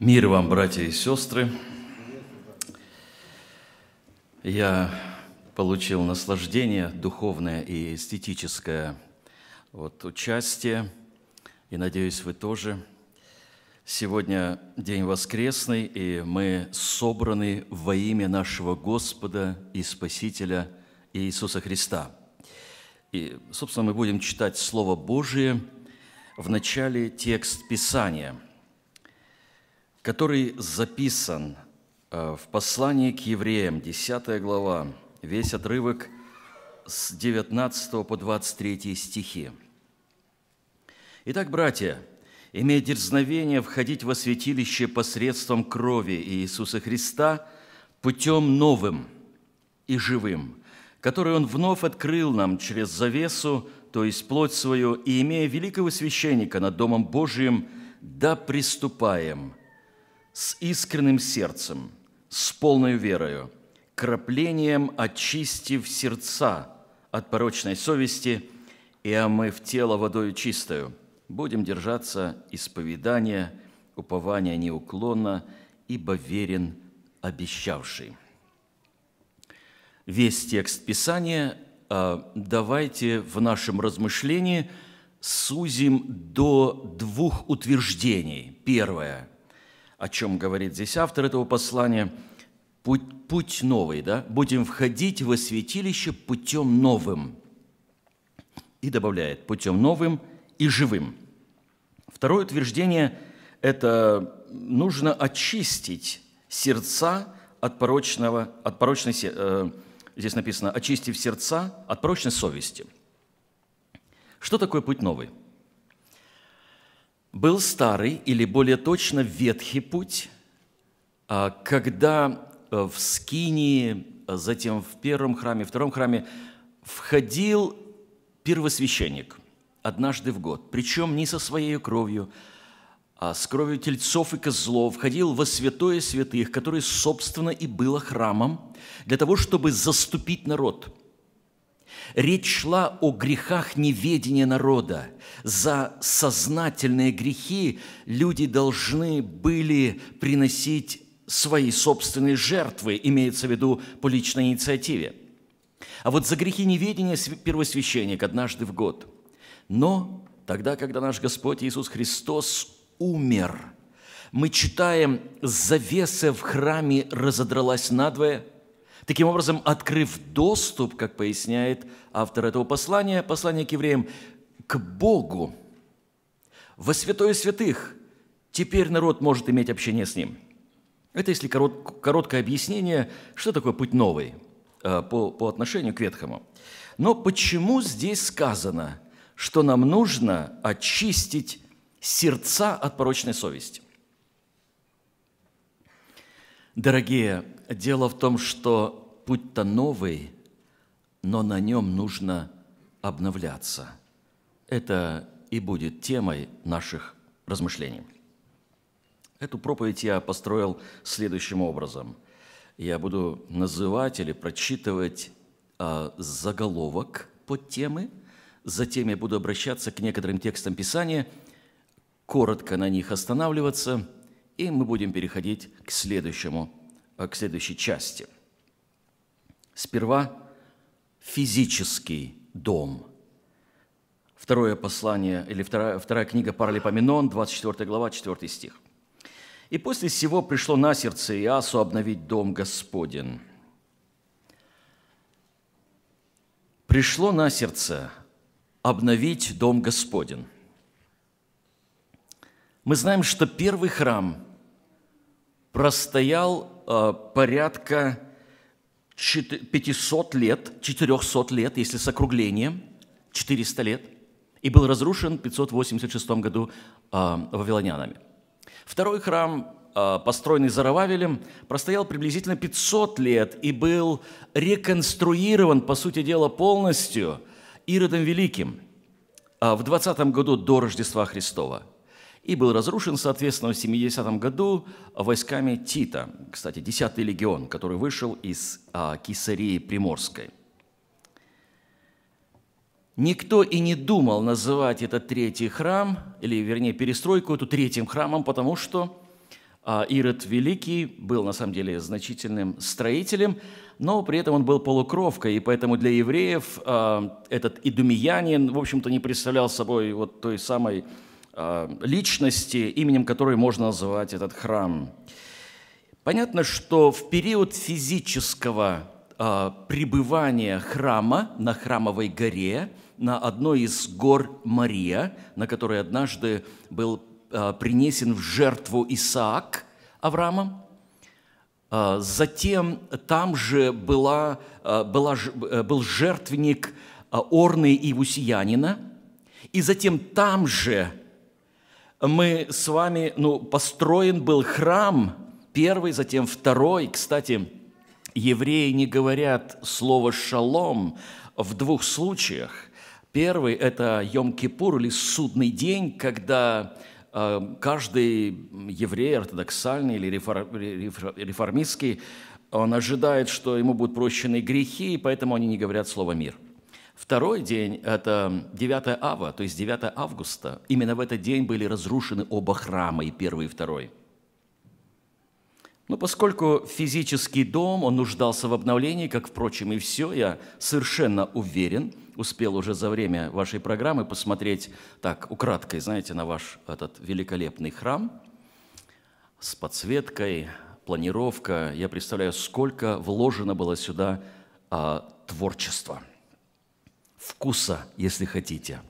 Мир вам, братья и сестры. Я получил наслаждение духовное и эстетическое вот, участие, и надеюсь, вы тоже. Сегодня день воскресный, и мы собраны во имя нашего Господа и Спасителя Иисуса Христа. И, собственно, мы будем читать Слово Божие в начале текст Писания – который записан э, в послании к евреям, 10 глава, весь отрывок с 19 по 23 стихи. Итак, братья, имея дерзновение входить во святилище посредством крови Иисуса Христа путем новым и живым, который Он вновь открыл нам через завесу, то есть плоть свою, и имея великого священника над Домом Божиим, да приступаем с искренним сердцем, с полной верою, краплением очистив сердца от порочной совести и омыв тело водою чистою, будем держаться исповедания, упования неуклонно, ибо верен обещавший. Весь текст Писания а, давайте в нашем размышлении сузим до двух утверждений. Первое – о чем говорит здесь автор этого послания. Путь, путь новый, да? Будем входить во святилище путем новым. И добавляет, путем новым и живым. Второе утверждение – это нужно очистить сердца от порочного, от порочной, э, здесь написано, очистив сердца от порочной совести. Что такое путь новый? был старый или более точно ветхий путь, а, когда э, в Скинии, а затем в первом храме, втором храме входил первосвященник однажды в год, причем не со своей кровью, а с кровью тельцов и козлов, входил во святое святых, которое, собственно, и было храмом, для того, чтобы заступить народ – Речь шла о грехах неведения народа. За сознательные грехи люди должны были приносить свои собственные жертвы, имеется в виду по личной инициативе. А вот за грехи неведения первосвященник однажды в год. Но тогда, когда наш Господь Иисус Христос умер, мы читаем, завеса в храме разодралась надвое – Таким образом, открыв доступ, как поясняет автор этого послания, послание к евреям, к Богу, во святое святых, теперь народ может иметь общение с Ним. Это если короткое объяснение, что такое путь новый э, по, по отношению к Ветхому. Но почему здесь сказано, что нам нужно очистить сердца от порочной совести? Дорогие Дело в том, что путь-то новый, но на нем нужно обновляться. Это и будет темой наших размышлений. Эту проповедь я построил следующим образом. Я буду называть или прочитывать э, заголовок под темы, затем я буду обращаться к некоторым текстам Писания, коротко на них останавливаться, и мы будем переходить к следующему Э, к следующей части. Сперва физический дом. Второе послание, или вторая, вторая книга Паралипоменон, 24 глава, 4 стих. «И после всего пришло на сердце Иасу обновить дом Господен». Пришло на сердце обновить дом Господен. Мы знаем, что первый храм простоял Э, порядка 500 лет, 400 лет, если с округлением, 400 лет, и был разрушен в 586 году э, вавилонянами. Второй храм, э, построенный Зарававелем, простоял приблизительно 500 лет и был реконструирован, по сути дела, полностью Иродом Великим в 20 году до Рождества Христова – и был разрушен, соответственно, в 70 году войсками Тита, кстати, 10-й легион, который вышел из а, Кесарии Приморской. Никто и не думал называть этот третий храм, или, вернее, перестройку эту третьим храмом, потому что а, Ирод Великий был на самом деле значительным строителем, но при этом он был полукровкой, и поэтому для евреев а, этот идумиянин, в общем-то, не представлял собой вот той самой Э, личности, именем которой можно называть этот храм. Понятно, что в период физического э, пребывания храма на храмовой горе, на одной из гор Мария, на которой однажды был э, принесен в жертву Исаак Авраамом, Затем там же была, была, был жертвенник Орны и Вусиянина. И затем там же мы с вами, ну, построен был храм, первый, затем второй. Кстати, евреи не говорят слово «шалом» в двух случаях. Первый – это Йом-Кипур или судный день, когда э, каждый еврей, ортодоксальный или реформистский, он ожидает, что ему будут прощены грехи, и поэтому они не говорят слово «мир». Второй день – это 9 ава, то есть 9 августа. Именно в этот день были разрушены оба храма, и первый, и второй. Но поскольку физический дом, он нуждался в обновлении, как, впрочем, и все, я совершенно уверен, успел уже за время вашей программы посмотреть так украдкой, знаете, на ваш этот великолепный храм с подсветкой, планировка. Я представляю, сколько вложено было сюда а, творчества – вкуса, если хотите.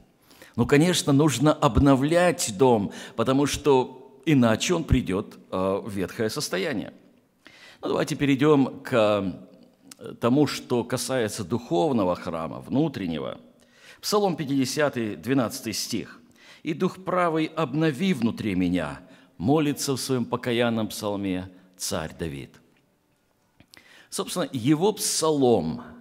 Ну, конечно, нужно обновлять дом, потому что иначе он придет э, в ветхое состояние. Ну, давайте перейдем к э, тому, что касается духовного храма, внутреннего. Псалом 50, 12 стих. «И Дух правый, обнови внутри меня», молится в своем покаянном псалме царь Давид. Собственно, его псалом –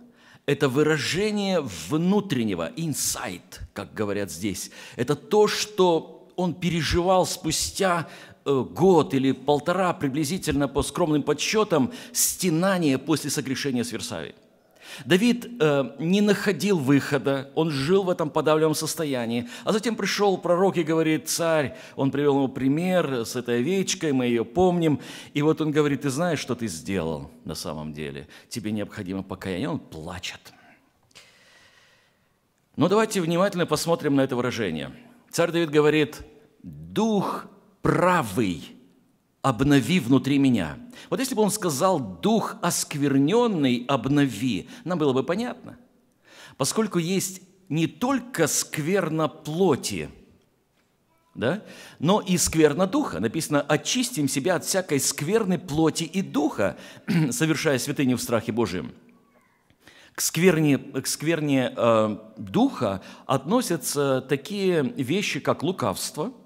это выражение внутреннего, инсайт, как говорят здесь. Это то, что он переживал спустя э, год или полтора приблизительно по скромным подсчетам стенания после согрешения с Версавией. Давид э, не находил выхода, он жил в этом подавленном состоянии. А затем пришел пророк и говорит, царь, он привел ему пример с этой овечкой, мы ее помним. И вот он говорит, ты знаешь, что ты сделал на самом деле? Тебе необходимо покаяние. Он плачет. Но давайте внимательно посмотрим на это выражение. Царь Давид говорит, дух правый – обнови внутри меня. Вот если бы он сказал «дух оскверненный, обнови», нам было бы понятно. Поскольку есть не только скверно плоти, да, но и скверно духа. Написано «очистим себя от всякой скверны плоти и духа, совершая святыню в страхе Божьем». К скверне, к скверне э, духа относятся такие вещи, как лукавство –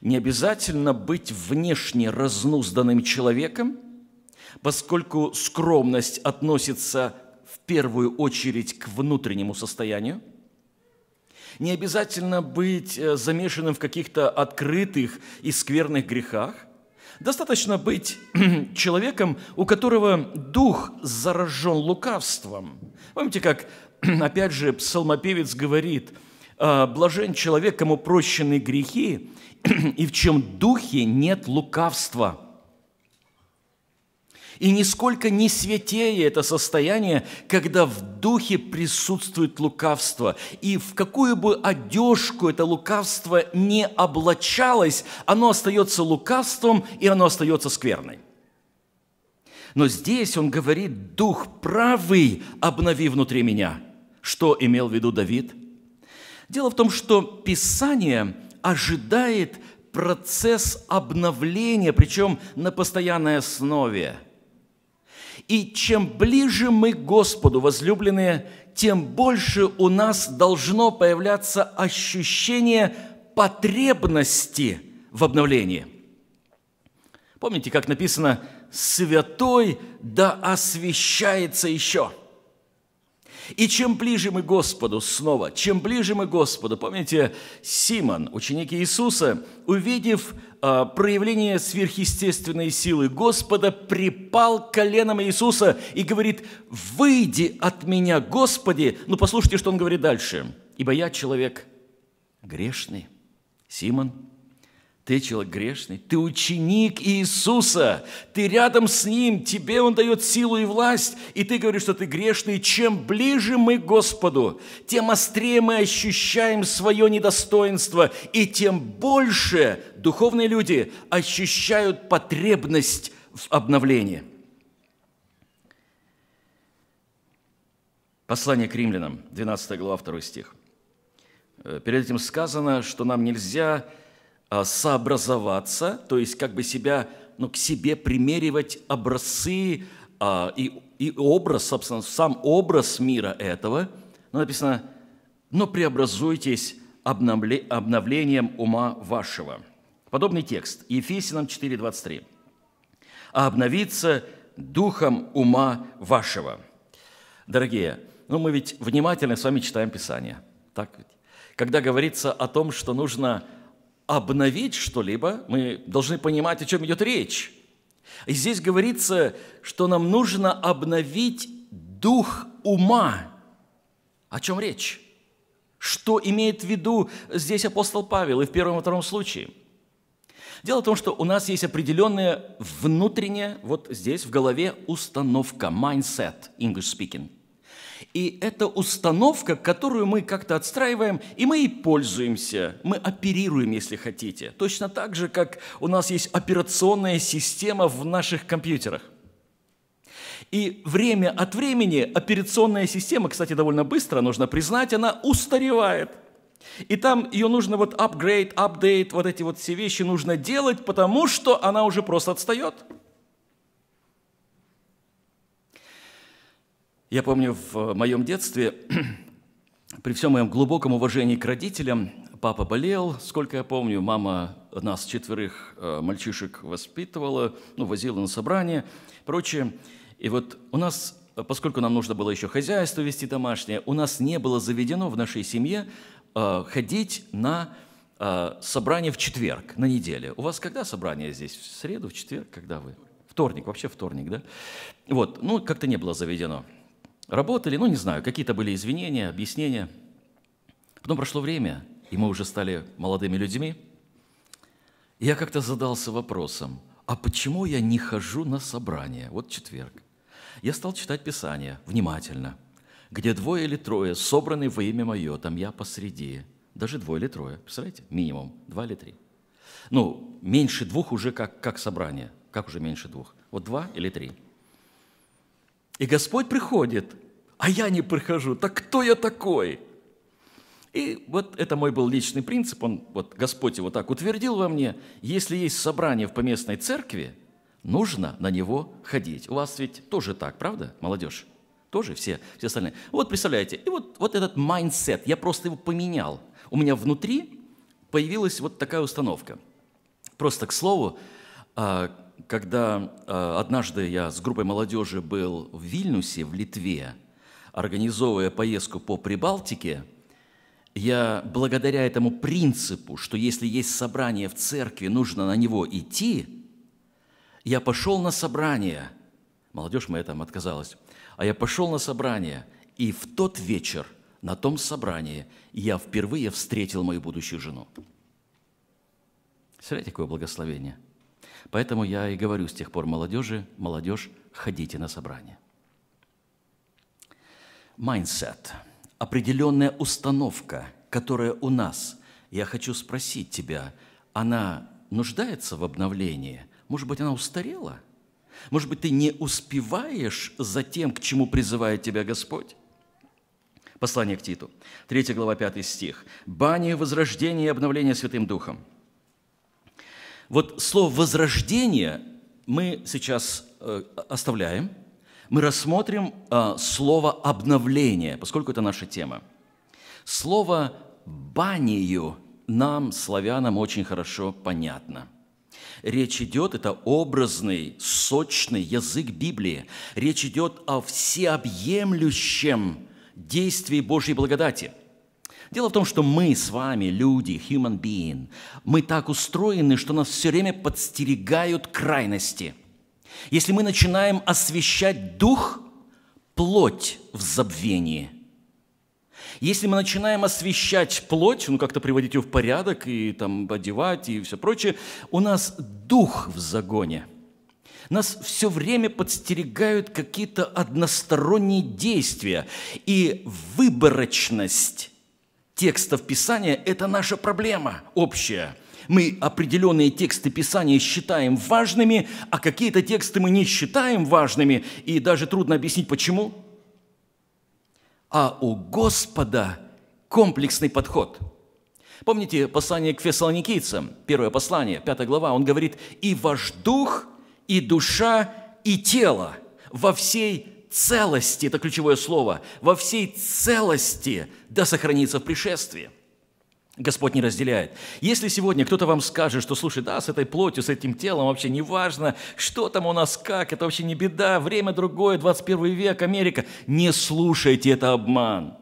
не обязательно быть внешне разнузданным человеком, поскольку скромность относится в первую очередь к внутреннему состоянию. Не обязательно быть э, замешанным в каких-то открытых и скверных грехах. Достаточно быть человеком, у которого дух заражен лукавством. Помните, как, опять же, псалмопевец говорит, «А, «Блажен человек, кому прощены грехи, и в чем духе нет лукавства. И нисколько не святее это состояние, когда в духе присутствует лукавство. И в какую бы одежку это лукавство не облачалось, оно остается лукавством, и оно остается скверной. Но здесь он говорит, «Дух правый обнови внутри меня». Что имел в виду Давид? Дело в том, что Писание – ожидает процесс обновления, причем на постоянной основе. И чем ближе мы к Господу, возлюбленные, тем больше у нас должно появляться ощущение потребности в обновлении. Помните, как написано, «Святой да освящается еще». И чем ближе мы Господу снова, чем ближе мы Господу, помните, Симон, ученик Иисуса, увидев э, проявление сверхъестественной силы Господа, припал коленом Иисуса и говорит, «Выйди от меня, Господи!» Ну, послушайте, что он говорит дальше. «Ибо я человек грешный». Симон, ты человек грешный, ты ученик Иисуса, ты рядом с Ним, тебе Он дает силу и власть, и ты говоришь, что ты грешный. Чем ближе мы к Господу, тем острее мы ощущаем свое недостоинство, и тем больше духовные люди ощущают потребность в обновлении. Послание к римлянам, 12 глава, 2 стих. Э, перед этим сказано, что нам нельзя а, сообразоваться, то есть как бы себя, ну, к себе примеривать образцы а, и, и образ, собственно, сам образ мира этого. Но ну, написано, но преобразуйтесь обновле, обновлением ума вашего. Подобный текст, Ефесянам 4.23. А обновиться духом ума вашего. Дорогие, ну мы ведь внимательно с вами читаем Писание, так ведь? Когда говорится о том, что нужно обновить что-либо, мы должны понимать, о чем идет речь. И здесь говорится, что нам нужно обновить дух ума. О чем речь? Что имеет в виду здесь апостол Павел и в первом и втором случае? Дело в том, что у нас есть определенная внутренняя, вот здесь в голове, установка, mindset, English speaking – и это установка, которую мы как-то отстраиваем, и мы и пользуемся, мы оперируем, если хотите. Точно так же, как у нас есть операционная система в наших компьютерах. И время от времени операционная система, кстати, довольно быстро, нужно признать, она устаревает. И там ее нужно вот апгрейд, апдейт, вот эти вот все вещи нужно делать, потому что она уже просто отстает – Я помню в моем детстве, при всем моем глубоком уважении к родителям, папа болел, сколько я помню, мама нас четверых э, мальчишек воспитывала, ну, возила на собрание, прочее. И вот у нас, э, поскольку нам нужно было еще хозяйство вести домашнее, у нас не было заведено в нашей семье э, ходить на собрание в четверг, на неделе. У вас когда собрание здесь? В среду, в четверг, когда вы? Вторник, вообще вторник, да? Вот, ну, как-то не было заведено. Работали, ну не знаю, какие-то были извинения, объяснения. Потом прошло время, и мы уже стали молодыми людьми. И я как-то задался вопросом, а почему я не хожу на собрание? Вот четверг. Я стал читать Писание внимательно. Где двое или трое собраны во имя мое, там я посреди. Даже двое или трое, представляете? Минимум, два или три. Ну, меньше двух уже как, как собрание. Как уже меньше двух? Вот два или три – и Господь приходит, а я не прихожу. Так кто я такой? И вот это мой был личный принцип, он, вот Господь его так утвердил во мне, если есть собрание в поместной церкви, нужно на него ходить. У вас ведь тоже так, правда, молодежь? Тоже все, все остальные. Вот представляете, и вот, вот этот майндсет, я просто его поменял. У меня внутри появилась вот такая установка. Просто к слову, а, когда э, однажды я с группой молодежи был в Вильнюсе, в Литве, организовывая поездку по Прибалтике, я благодаря этому принципу, что если есть собрание в церкви, нужно на него идти, я пошел на собрание. Молодежь моя там отказалась. А я пошел на собрание, и в тот вечер на том собрании я впервые встретил мою будущую жену. Смотрите, какое благословение – Поэтому я и говорю с тех пор молодежи, молодежь, ходите на собрание. Майндсет – определенная установка, которая у нас. Я хочу спросить тебя, она нуждается в обновлении? Может быть, она устарела? Может быть, ты не успеваешь за тем, к чему призывает тебя Господь? Послание к Титу, 3 глава, 5 стих. «Бани, возрождение и обновление Святым Духом». Вот слово «возрождение» мы сейчас э, оставляем. Мы рассмотрим э, слово «обновление», поскольку это наша тема. Слово «банию» нам, славянам, очень хорошо понятно – Речь идет, это образный, сочный язык Библии. Речь идет о всеобъемлющем действии Божьей благодати. Дело в том, что мы с вами, люди, human being, мы так устроены, что нас все время подстерегают крайности. Если мы начинаем освещать дух, плоть в забвении – если мы начинаем освещать плоть, ну как-то приводить ее в порядок и там одевать и все прочее, у нас дух в загоне. Нас все время подстерегают какие-то односторонние действия и выборочность текстов Писания – это наша проблема общая. Мы определенные тексты Писания считаем важными, а какие-то тексты мы не считаем важными, и даже трудно объяснить, почему. А у Господа комплексный подход. Помните послание к фессалоникийцам, первое послание, пятая глава, он говорит, «И ваш дух, и душа, и тело во всей целости, это ключевое слово, во всей целости да сохранится в пришествии. Господь не разделяет. Если сегодня кто-то вам скажет, что, слушай, да, с этой плотью, с этим телом вообще не важно, что там у нас как, это вообще не беда, время другое, 21 век, Америка, не слушайте, это обман.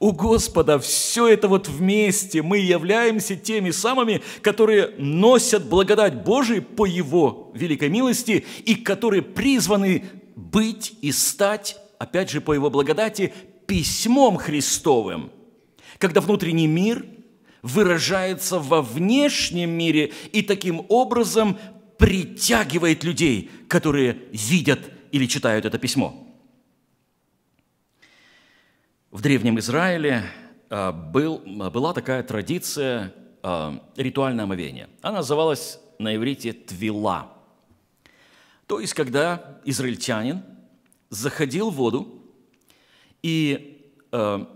У Господа все это вот вместе, мы являемся теми самыми, которые носят благодать Божию по Его великой милости и которые призваны быть и стать, опять же, по его благодати, письмом Христовым, когда внутренний мир выражается во внешнем мире и таким образом притягивает людей, которые видят или читают это письмо. В Древнем Израиле а, был, а, была такая традиция а, ритуального омовение. Она называлась на иврите «твила». То есть, когда израильтянин заходил в воду, и э,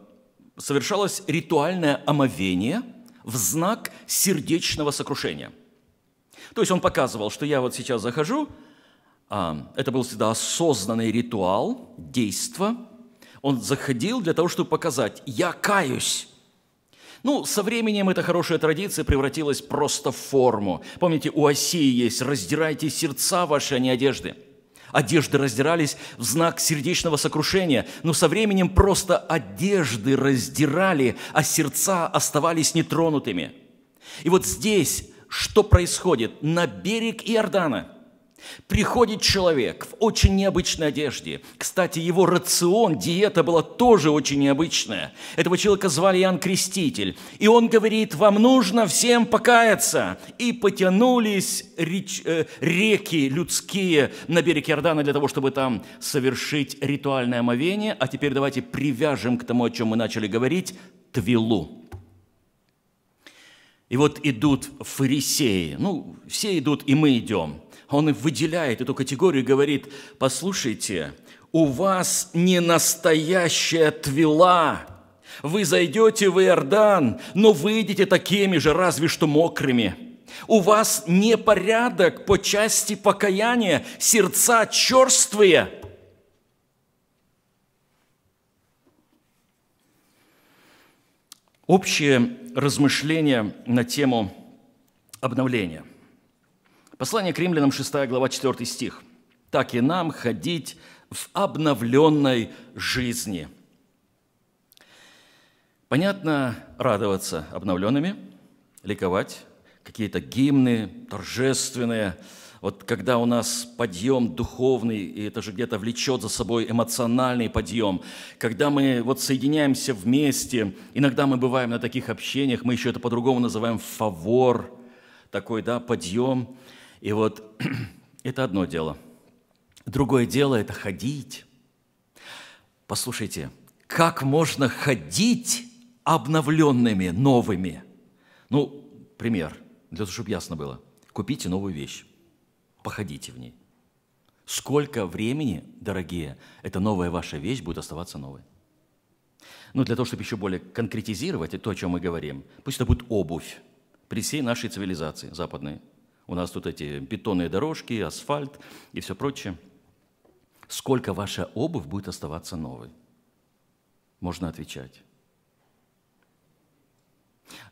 совершалось ритуальное омовение в знак сердечного сокрушения. То есть он показывал, что я вот сейчас захожу, э, это был всегда осознанный ритуал, действо. Он заходил для того, чтобы показать, я каюсь, ну, со временем эта хорошая традиция превратилась просто в форму. Помните, у Осии есть «раздирайте сердца ваши, а не одежды». Одежды раздирались в знак сердечного сокрушения, но со временем просто одежды раздирали, а сердца оставались нетронутыми. И вот здесь что происходит? На берег Иордана – Приходит человек в очень необычной одежде. Кстати, его рацион, диета была тоже очень необычная. Этого человека звали Иоанн Креститель. И он говорит, вам нужно всем покаяться. И потянулись реч, э, реки людские на берег Иордана для того, чтобы там совершить ритуальное омовение. А теперь давайте привяжем к тому, о чем мы начали говорить, твилу. И вот идут фарисеи. Ну, все идут, и мы идем – а он и выделяет эту категорию и говорит, послушайте, у вас не настоящая твила. Вы зайдете в Иордан, но выйдете такими же, разве что мокрыми. У вас непорядок по части покаяния, сердца черствые. Общее размышление на тему обновления – Послание к римлянам, 6 глава, 4 стих. «Так и нам ходить в обновленной жизни». Понятно, радоваться обновленными, ликовать, какие-то гимны торжественные. Вот когда у нас подъем духовный, и это же где-то влечет за собой эмоциональный подъем, когда мы вот соединяемся вместе, иногда мы бываем на таких общениях, мы еще это по-другому называем фавор, такой, да, подъем – и вот это одно дело. Другое дело – это ходить. Послушайте, как можно ходить обновленными, новыми? Ну, пример, для того, чтобы ясно было. Купите новую вещь, походите в ней. Сколько времени, дорогие, эта новая ваша вещь будет оставаться новой? Ну, для того, чтобы еще более конкретизировать то, о чем мы говорим, пусть это будет обувь при всей нашей цивилизации западной – у нас тут эти бетонные дорожки, асфальт и все прочее. Сколько ваша обувь будет оставаться новой? Можно отвечать.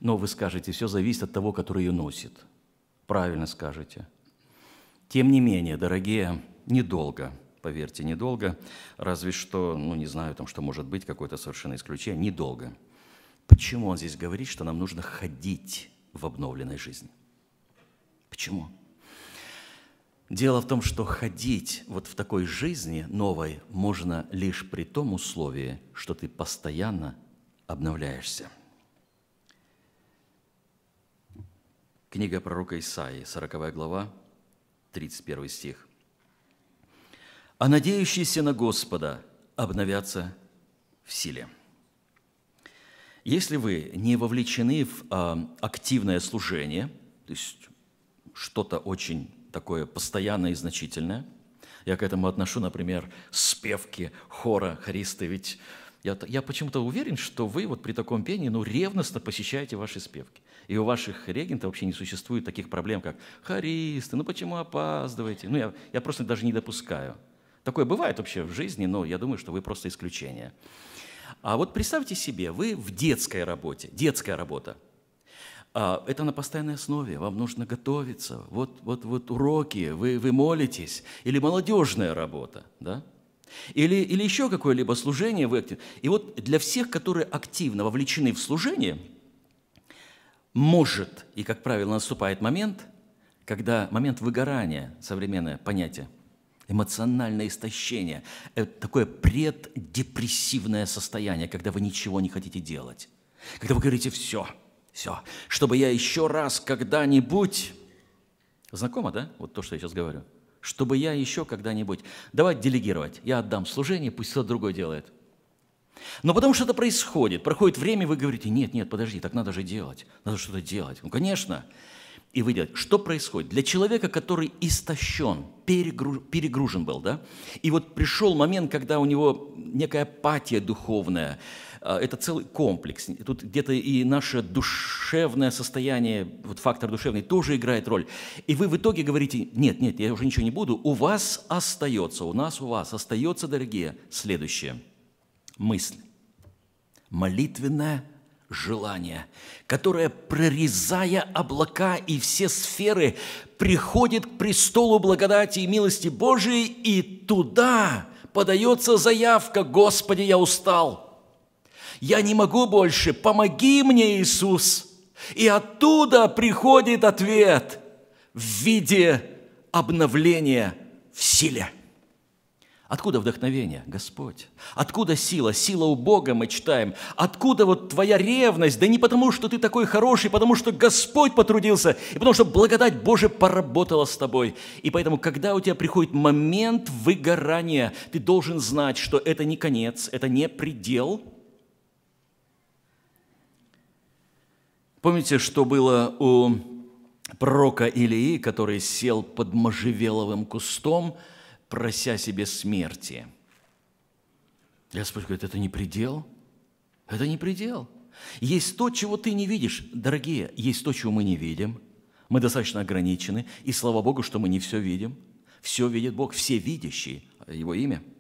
Но вы скажете, все зависит от того, который ее носит. Правильно скажете. Тем не менее, дорогие, недолго, поверьте, недолго, разве что, ну не знаю, там, что может быть, какое-то совершенно исключение, недолго. Почему он здесь говорит, что нам нужно ходить в обновленной жизни? Почему? Дело в том, что ходить вот в такой жизни новой можно лишь при том условии, что ты постоянно обновляешься. Книга пророка Исаии, 40 глава, 31 стих. «А надеющиеся на Господа обновятся в силе». Если вы не вовлечены в а, активное служение, то есть что-то очень такое постоянное и значительное. Я к этому отношу, например, спевки хора, хористы. Ведь я, я почему-то уверен, что вы вот при таком пении ну, ревностно посещаете ваши спевки. И у ваших регентов вообще не существует таких проблем, как «Хористы, ну почему опаздываете?» Ну, я, я просто даже не допускаю. Такое бывает вообще в жизни, но я думаю, что вы просто исключение. А вот представьте себе, вы в детской работе, детская работа – а, это на постоянной основе, вам нужно готовиться. Вот, вот, вот уроки, вы, вы молитесь, или молодежная работа, да? Или, или еще какое-либо служение вы активны. И вот для всех, которые активно вовлечены в служение, может, и, как правило, наступает момент, когда момент выгорания, современное понятие, эмоциональное истощение, это такое преддепрессивное состояние, когда вы ничего не хотите делать, когда вы говорите «все», все, чтобы я еще раз когда-нибудь... Знакомо, да? Вот то, что я сейчас говорю. Чтобы я еще когда-нибудь... Давай делегировать. Я отдам служение, пусть кто-то другой делает. Но ну, потому что это происходит. Проходит время, вы говорите, нет, нет, подожди, так надо же делать. Надо что-то делать. Ну, конечно. И вы делаете. Что происходит? Для человека, который истощен, перегруж... перегружен был, да? И вот пришел момент, когда у него некая апатия духовная – а, это целый комплекс. Тут где-то и наше душевное состояние, вот фактор душевный тоже играет роль. И вы в итоге говорите, нет, нет, я уже ничего не буду, у вас остается, у нас, у вас остается, дорогие, следующее. Мысль. Молитвенное желание, которое, прорезая облака и все сферы, приходит к престолу благодати и милости Божией, и туда подается заявка «Господи, я устал!» я не могу больше, помоги мне, Иисус. И оттуда приходит ответ в виде обновления в силе. Откуда вдохновение, Господь? Откуда сила? Сила у Бога мы читаем. Откуда вот твоя ревность? Да не потому, что ты такой хороший, потому что Господь потрудился, и потому что благодать Божия поработала с тобой. И поэтому, когда у тебя приходит момент выгорания, ты должен знать, что это не конец, это не предел – Помните, что было у пророка Илии, который сел под можжевеловым кустом, прося себе смерти? Господь говорит, это не предел? Это не предел. Есть то, чего ты не видишь. Дорогие, есть то, чего мы не видим. Мы достаточно ограничены. И слава Богу, что мы не все видим. Все видит Бог, все видящие. Его имя –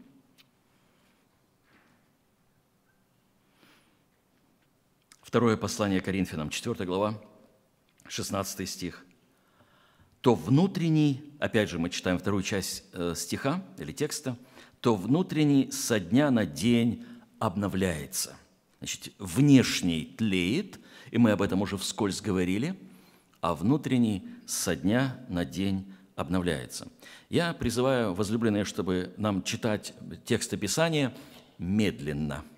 Второе послание Коринфянам, 4 глава, 16 стих. То внутренний, опять же мы читаем вторую часть э, стиха или текста, то внутренний со дня на день обновляется. Значит, внешний тлеет, и мы об этом уже вскользь говорили, а внутренний со дня на день обновляется. Я призываю, возлюбленные, чтобы нам читать тексты Писания медленно –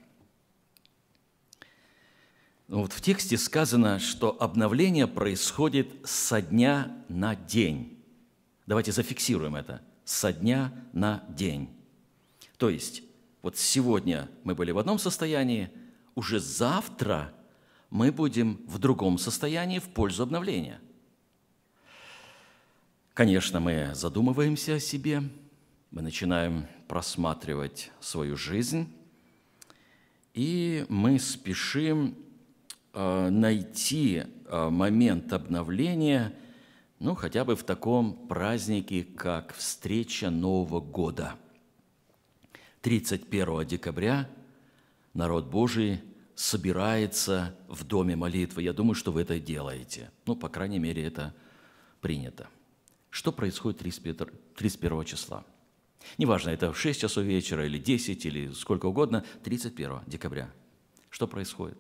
вот в тексте сказано, что обновление происходит со дня на день. Давайте зафиксируем это. Со дня на день. То есть, вот сегодня мы были в одном состоянии, уже завтра мы будем в другом состоянии в пользу обновления. Конечно, мы задумываемся о себе, мы начинаем просматривать свою жизнь, и мы спешим Э, найти э, момент обновления, ну, хотя бы в таком празднике, как встреча Нового года. 31 декабря народ Божий собирается в доме молитвы. Я думаю, что вы это делаете. Ну, по крайней мере, это принято. Что происходит 31, 31 числа? Неважно, это в 6 часов вечера или 10, или сколько угодно, 31 декабря. Что происходит?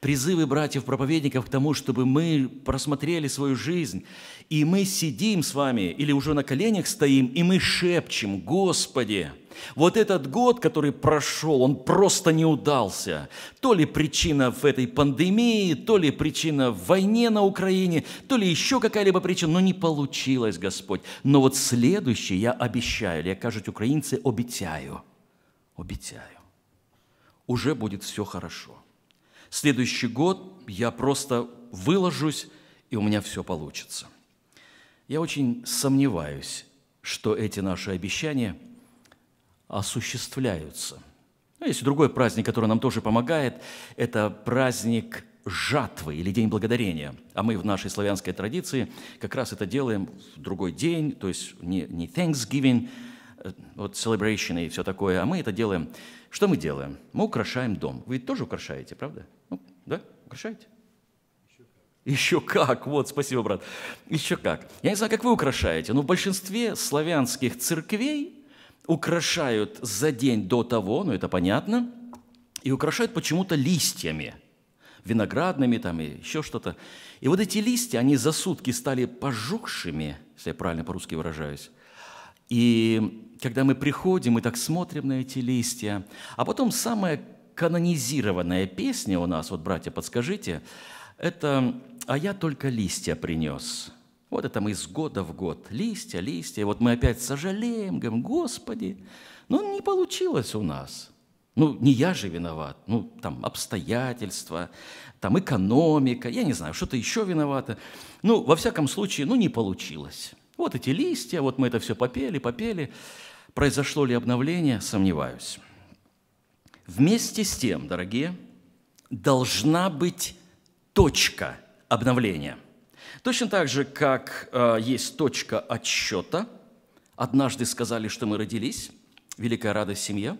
Призывы братьев-проповедников к тому, чтобы мы просмотрели свою жизнь, и мы сидим с вами или уже на коленях стоим, и мы шепчем, «Господи, вот этот год, который прошел, он просто не удался. То ли причина в этой пандемии, то ли причина в войне на Украине, то ли еще какая-либо причина, но не получилось, Господь. Но вот следующий я обещаю, или я, кажу украинцы, обещаю, обещаю, уже будет все хорошо следующий год я просто выложусь, и у меня все получится. Я очень сомневаюсь, что эти наши обещания осуществляются. Но ну, есть другой праздник, который нам тоже помогает. Это праздник жатвы или День Благодарения. А мы в нашей славянской традиции как раз это делаем в другой день, то есть не, не Thanksgiving, э, вот celebration и все такое, а мы это делаем что мы делаем? Мы украшаем дом. Вы ведь тоже украшаете, правда? Ну, да? Украшаете? Еще как, вот, спасибо, брат. Еще как. Я не знаю, как вы украшаете, но в большинстве славянских церквей украшают за день до того, ну это понятно, и украшают почему-то листьями, виноградными там и еще что-то. И вот эти листья, они за сутки стали пожухшими, если я правильно по-русски выражаюсь, и когда мы приходим и так смотрим на эти листья, а потом самая канонизированная песня у нас, вот, братья, подскажите, это «А я только листья принес». Вот это мы из года в год. Листья, листья. вот мы опять сожалеем, говорим, Господи, ну не получилось у нас. Ну, не я же виноват, ну, там, обстоятельства, там, экономика, я не знаю, что-то еще виновато. Ну, во всяком случае, ну, не получилось. Вот эти листья, вот мы это все попели, попели. Произошло ли обновление, сомневаюсь. Вместе с тем, дорогие, должна быть точка обновления. Точно так же, как э, есть точка отсчета. Однажды сказали, что мы родились, великая радость семья.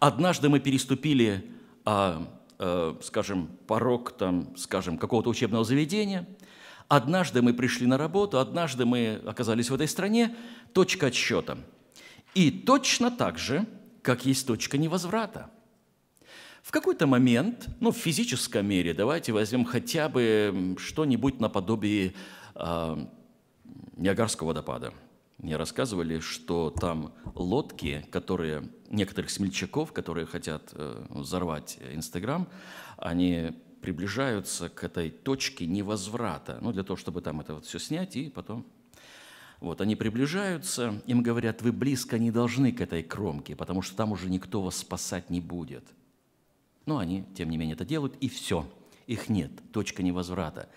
Однажды мы переступили, э, э, скажем, порог, там, скажем, какого-то учебного заведения – Однажды мы пришли на работу, однажды мы оказались в этой стране. Точка отсчета. И точно так же, как есть точка невозврата. В какой-то момент, ну, в физическом мире, давайте возьмем хотя бы что-нибудь наподобие э, Ниагарского водопада. Мне рассказывали, что там лодки, которые некоторых смельчаков, которые хотят э, взорвать Инстаграм, они приближаются к этой точке невозврата, ну, для того, чтобы там это вот все снять и потом... Вот, они приближаются, им говорят, вы близко не должны к этой кромке, потому что там уже никто вас спасать не будет. Но они, тем не менее, это делают, и все. Их нет, точка невозврата.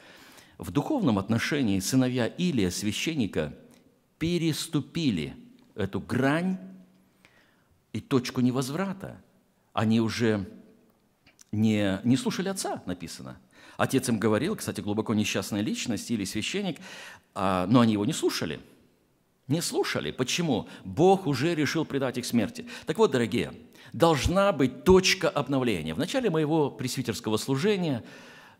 В духовном отношении сыновья Илия, священника, переступили эту грань и точку невозврата. Они уже не, не слушали отца, написано. Отец им говорил, кстати, глубоко несчастная личность или священник, а, но они его не слушали. Не слушали. Почему? Бог уже решил предать их смерти. Так вот, дорогие, должна быть точка обновления. В начале моего пресвитерского служения,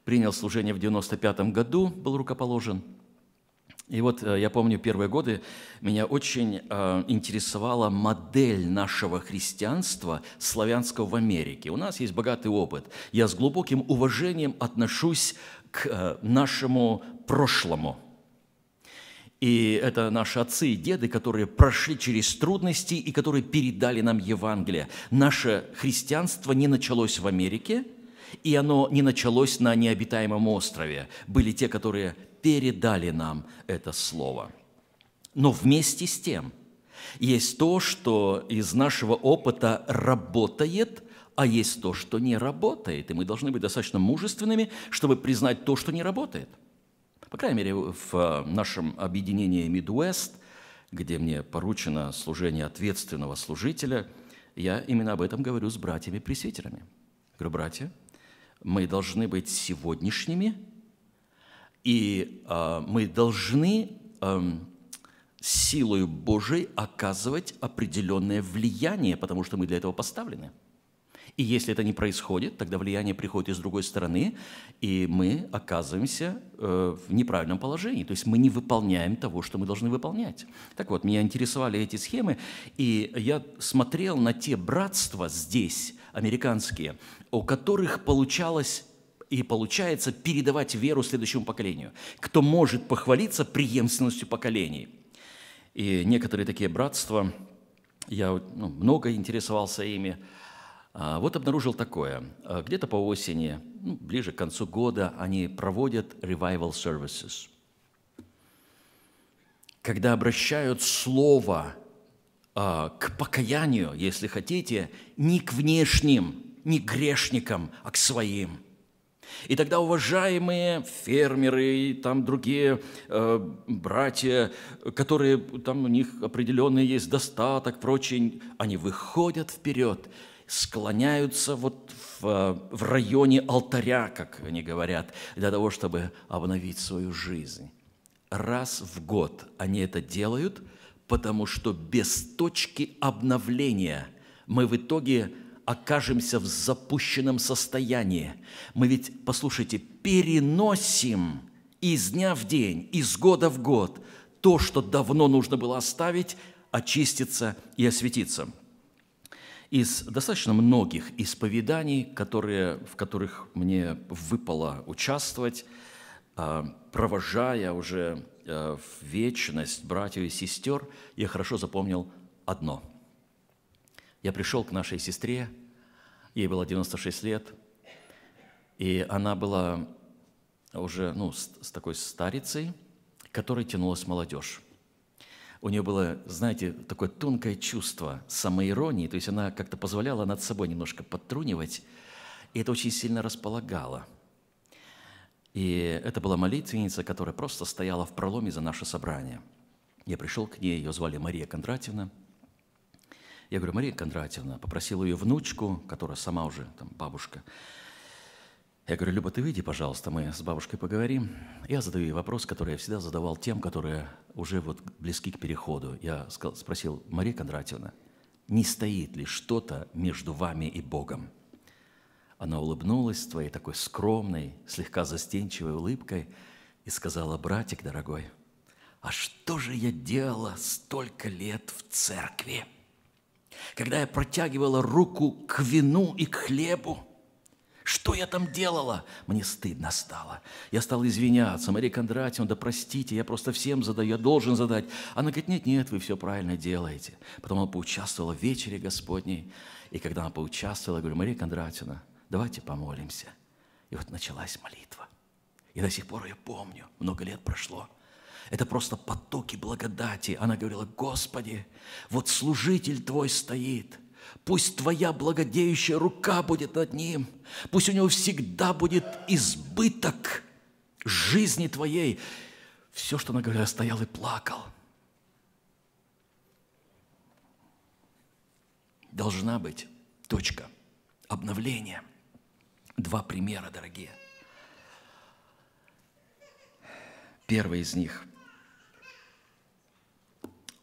принял служение в 95 году, был рукоположен – и вот э, я помню первые годы меня очень э, интересовала модель нашего христианства славянского в Америке. У нас есть богатый опыт. Я с глубоким уважением отношусь к э, нашему прошлому. И это наши отцы и деды, которые прошли через трудности и которые передали нам Евангелие. Наше христианство не началось в Америке, и оно не началось на необитаемом острове. Были те, которые передали нам это слово. Но вместе с тем есть то, что из нашего опыта работает, а есть то, что не работает. И мы должны быть достаточно мужественными, чтобы признать то, что не работает. По крайней мере, в э, нашем объединении Midwest, где мне поручено служение ответственного служителя, я именно об этом говорю с братьями-пресвитерами. Говорю, братья, мы должны быть сегодняшними – и э, мы должны э, силою Божией оказывать определенное влияние, потому что мы для этого поставлены. И если это не происходит, тогда влияние приходит из другой стороны, и мы оказываемся э, в неправильном положении. То есть мы не выполняем того, что мы должны выполнять. Так вот, меня интересовали эти схемы, и я смотрел на те братства здесь, американские, у которых получалось и получается передавать веру следующему поколению. Кто может похвалиться преемственностью поколений? И некоторые такие братства, я ну, много интересовался ими, а, вот обнаружил такое. А, где-то по осени, ну, ближе к концу года, они проводят revival services. Когда обращают слово э, к покаянию, если хотите, не к внешним, не к грешникам, а к своим – и тогда уважаемые фермеры и там другие э, братья, которые там у них определенный есть достаток, прочее, они выходят вперед, склоняются вот в, в районе алтаря, как они говорят, для того, чтобы обновить свою жизнь. Раз в год они это делают, потому что без точки обновления мы в итоге – окажемся в запущенном состоянии. Мы ведь, послушайте, переносим из дня в день, из года в год то, что давно нужно было оставить, очиститься и осветиться. Из достаточно многих исповеданий, которые, в которых мне выпало участвовать, а, провожая уже а, в вечность братьев и сестер, я хорошо запомнил одно. Я пришел к нашей сестре, Ей было 96 лет, и она была уже ну, с, с такой старицей, которой тянулась молодежь. У нее было, знаете, такое тонкое чувство самоиронии, то есть она как-то позволяла над собой немножко подтрунивать, и это очень сильно располагало. И это была молитвенница, которая просто стояла в проломе за наше собрание. Я пришел к ней, ее звали Мария Кондратьевна – я говорю, Мария Кондратьевна, попросила ее внучку, которая сама уже там бабушка. Я говорю, Люба, ты выйди, пожалуйста, мы с бабушкой поговорим. Я задаю ей вопрос, который я всегда задавал тем, которые уже вот близки к переходу. Я спросил, Мария Кондратьевна, не стоит ли что-то между вами и Богом? Она улыбнулась твоей такой скромной, слегка застенчивой улыбкой и сказала, братик дорогой, а что же я делала столько лет в церкви? когда я протягивала руку к вину и к хлебу. Что я там делала? Мне стыдно стало. Я стал извиняться. Мария Кондратьевна, да простите, я просто всем задаю, я должен задать. Она говорит, нет, нет, вы все правильно делаете. Потом она поучаствовала в вечере Господней. И когда она поучаствовала, я говорю, Мария Кондратьевна, давайте помолимся. И вот началась молитва. И до сих пор я помню, много лет прошло – это просто потоки благодати. Она говорила, Господи, вот служитель Твой стоит. Пусть Твоя благодеющая рука будет над ним. Пусть у него всегда будет избыток жизни Твоей. Все, что она говорила, стоял и плакал. Должна быть точка обновления. Два примера, дорогие. Первый из них –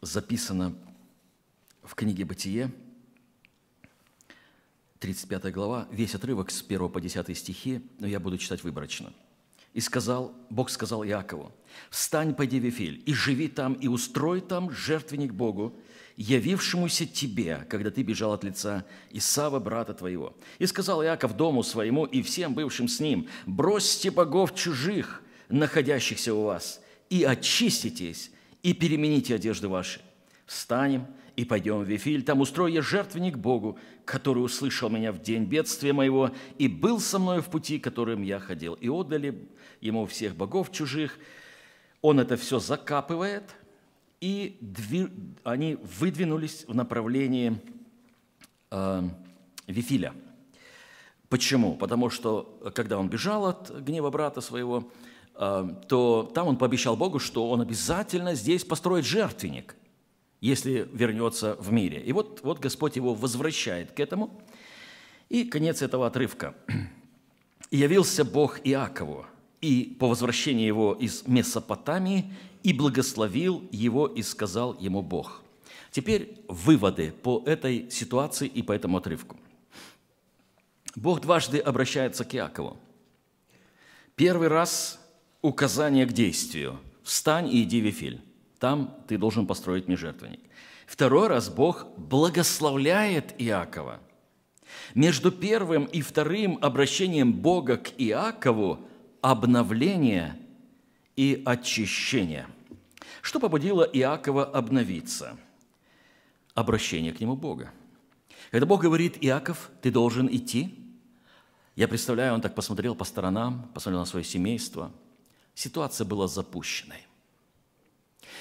записано в книге «Бытие», 35 глава, весь отрывок с 1 по 10 стихи, но я буду читать выборочно. «И сказал, Бог сказал Иакову, «Встань, пойди в Вифиль, и живи там, и устрой там жертвенник Богу, явившемуся тебе, когда ты бежал от лица Исава, брата твоего. И сказал Иаков дому своему и всем бывшим с ним, «Бросьте богов чужих, находящихся у вас, и очиститесь, и перемените одежды ваши. Встанем и пойдем в Вифиль, там устрою я жертвенник Богу, который услышал меня в день бедствия моего и был со мною в пути, которым я ходил. И отдали ему всех богов чужих. Он это все закапывает, и дви... они выдвинулись в направлении э, Вифиля. Почему? Потому что, когда он бежал от гнева брата своего, Эм, то там он пообещал Богу, что он обязательно здесь построит жертвенник, если вернется в мире. И вот, вот Господь его возвращает к этому. И конец этого отрывка. «И явился Бог Иакову, и по возвращении его из Месопотамии, и благословил его, и сказал ему Бог». Теперь выводы по этой ситуации и по этому отрывку. Бог дважды обращается к Иакову. Первый раз указание к действию. Встань и иди в Вифиль. Там ты должен построить межертвенник. Второй раз Бог благословляет Иакова. Между первым и вторым обращением Бога к Иакову обновление и очищение. Что побудило Иакова обновиться? Обращение к нему Бога. Когда Бог говорит, Иаков, ты должен идти, я представляю, он так посмотрел по сторонам, посмотрел на свое семейство – ситуация была запущенной.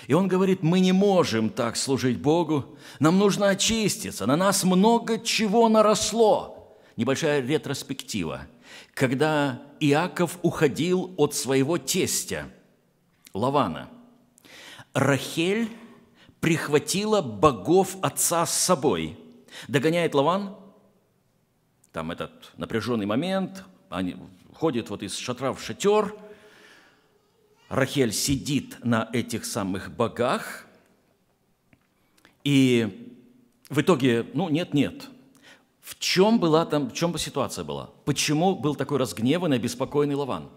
И он говорит, мы не можем так служить Богу, нам нужно очиститься, на нас много чего наросло. Небольшая ретроспектива. Когда Иаков уходил от своего тестя, Лавана, Рахель прихватила богов отца с собой. Догоняет Лаван, там этот напряженный момент, они ходят вот из шатра в шатер – Рахель сидит на этих самых богах, и в итоге, ну, нет-нет. В чем была там, в чем ситуация была? Почему был такой разгневанный, обеспокоенный Лаван?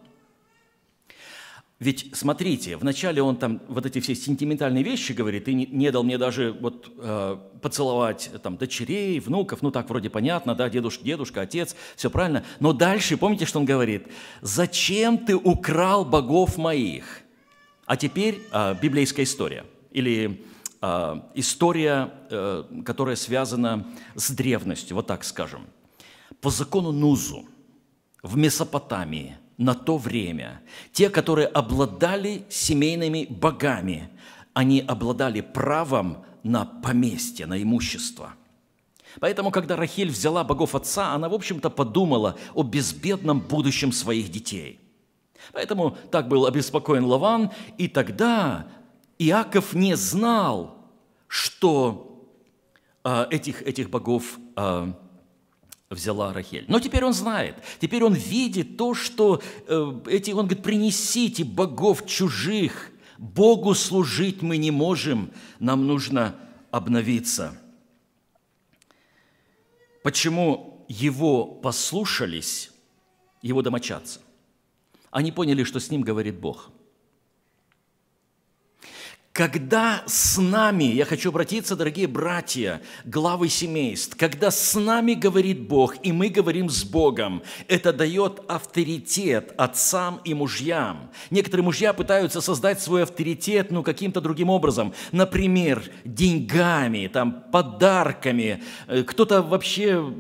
Ведь смотрите, вначале он там вот эти все сентиментальные вещи говорит, и не, дал мне даже вот э, поцеловать э, там дочерей, внуков, ну так вроде понятно, да, дедушка, дедушка, отец, все правильно. Но дальше, помните, что он говорит? Зачем ты украл богов моих? А теперь э, библейская история или э, история, э, которая связана с древностью, вот так скажем. По закону Нузу в Месопотамии на то время. Те, которые обладали семейными богами, они обладали правом на поместье, на имущество. Поэтому, когда Рахиль взяла богов отца, она, в общем-то, подумала о безбедном будущем своих детей. Поэтому так был обеспокоен Лаван, и тогда Иаков не знал, что э, этих, этих богов э, взяла Рахель. Но теперь он знает, теперь он видит то, что э, эти, он говорит, принесите богов чужих, Богу служить мы не можем, нам нужно обновиться. Почему его послушались его домочадцы? Они поняли, что с ним говорит Бог – когда с нами, я хочу обратиться, дорогие братья, главы семейств, когда с нами говорит Бог, и мы говорим с Богом, это дает авторитет отцам и мужьям. Некоторые мужья пытаются создать свой авторитет, ну, каким-то другим образом. Например, деньгами, там, подарками. Э, кто-то вообще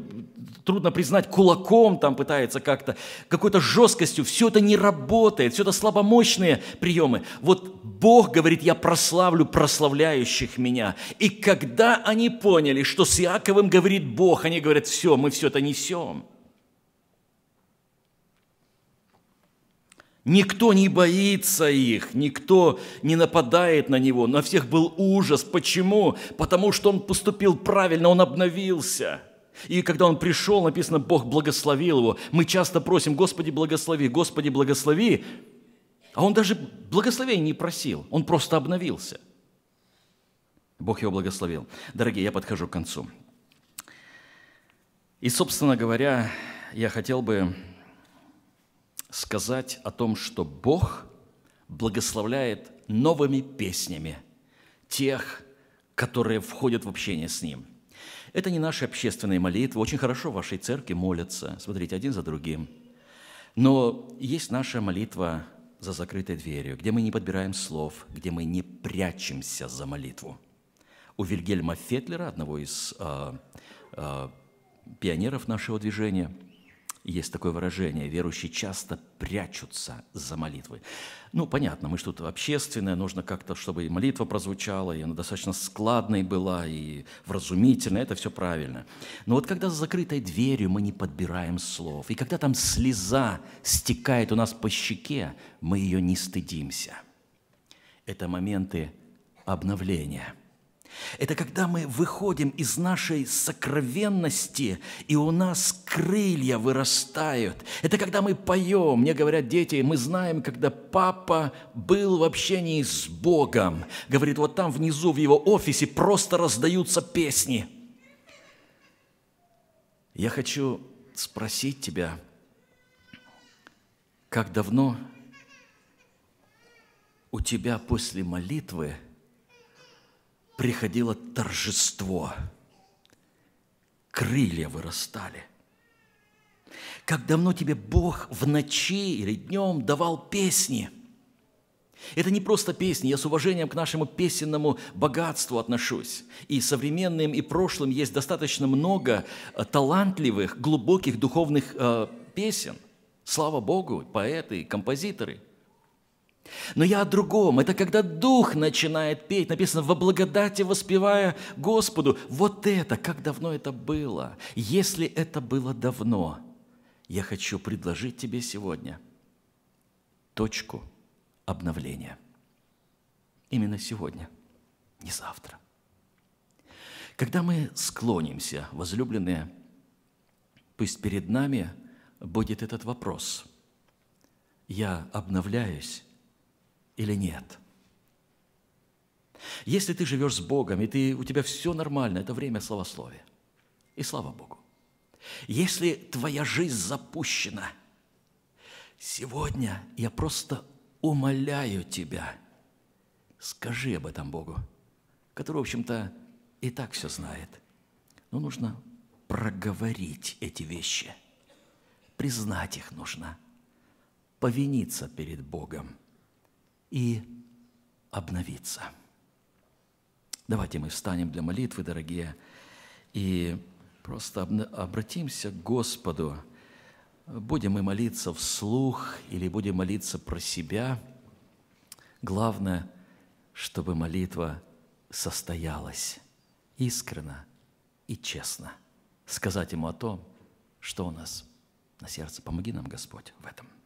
трудно признать, кулаком там пытается как-то, какой-то жесткостью. Все это не работает, все это слабомощные приемы. Вот Бог говорит, я прославлю прославляющих меня. И когда они поняли, что с Иаковым говорит Бог, они говорят, все, мы все это несем. Никто не боится их, никто не нападает на него. На всех был ужас. Почему? Потому что он поступил правильно, он обновился – и когда он пришел, написано, Бог благословил его. Мы часто просим, Господи, благослови, Господи, благослови. А он даже благословения не просил, он просто обновился. Бог его благословил. Дорогие, я подхожу к концу. И, собственно говоря, я хотел бы сказать о том, что Бог благословляет новыми песнями тех, которые входят в общение с Ним. Это не наши общественные молитвы. Очень хорошо в вашей церкви молятся, смотрите, один за другим. Но есть наша молитва за закрытой дверью, где мы не подбираем слов, где мы не прячемся за молитву. У Вильгельма Фетлера, одного из э, э, пионеров нашего движения – есть такое выражение, верующие часто прячутся за молитвы. Ну, понятно, мы что-то общественное, нужно как-то, чтобы и молитва прозвучала, и она достаточно складной была, и вразумительная, это все правильно. Но вот когда за закрытой дверью мы не подбираем слов, и когда там слеза стекает у нас по щеке, мы ее не стыдимся. Это моменты обновления – это когда мы выходим из нашей сокровенности, и у нас крылья вырастают. Это когда мы поем. Мне говорят дети, мы знаем, когда папа был в общении с Богом. Говорит, вот там внизу в его офисе просто раздаются песни. Я хочу спросить тебя, как давно у тебя после молитвы – приходило торжество. Крылья вырастали. Как давно тебе Бог в ночи или днем давал песни – это не просто песни, я с уважением к нашему песенному богатству отношусь. И современным, и прошлым есть достаточно много э, талантливых, глубоких духовных э, песен. Слава Богу, поэты, композиторы – но я о другом. Это когда Дух начинает петь. Написано, во благодати воспевая Господу. Вот это, как давно это было. Если это было давно, я хочу предложить тебе сегодня точку обновления. Именно сегодня, не завтра. Когда мы склонимся, возлюбленные, пусть перед нами будет этот вопрос. Я обновляюсь или нет. Если ты живешь с Богом, и ты, у тебя все нормально, это время словословия. И слава Богу. Если твоя жизнь запущена, сегодня я просто умоляю тебя, скажи об этом Богу, который, в общем-то, и так все знает. Но нужно проговорить эти вещи, признать их нужно, повиниться перед Богом и обновиться. Давайте мы встанем для молитвы, дорогие, и просто обратимся к Господу. Будем мы молиться вслух или будем молиться про себя. Главное, чтобы молитва состоялась искренно и честно. Сказать Ему о том, что у нас на сердце. Помоги нам, Господь, в этом.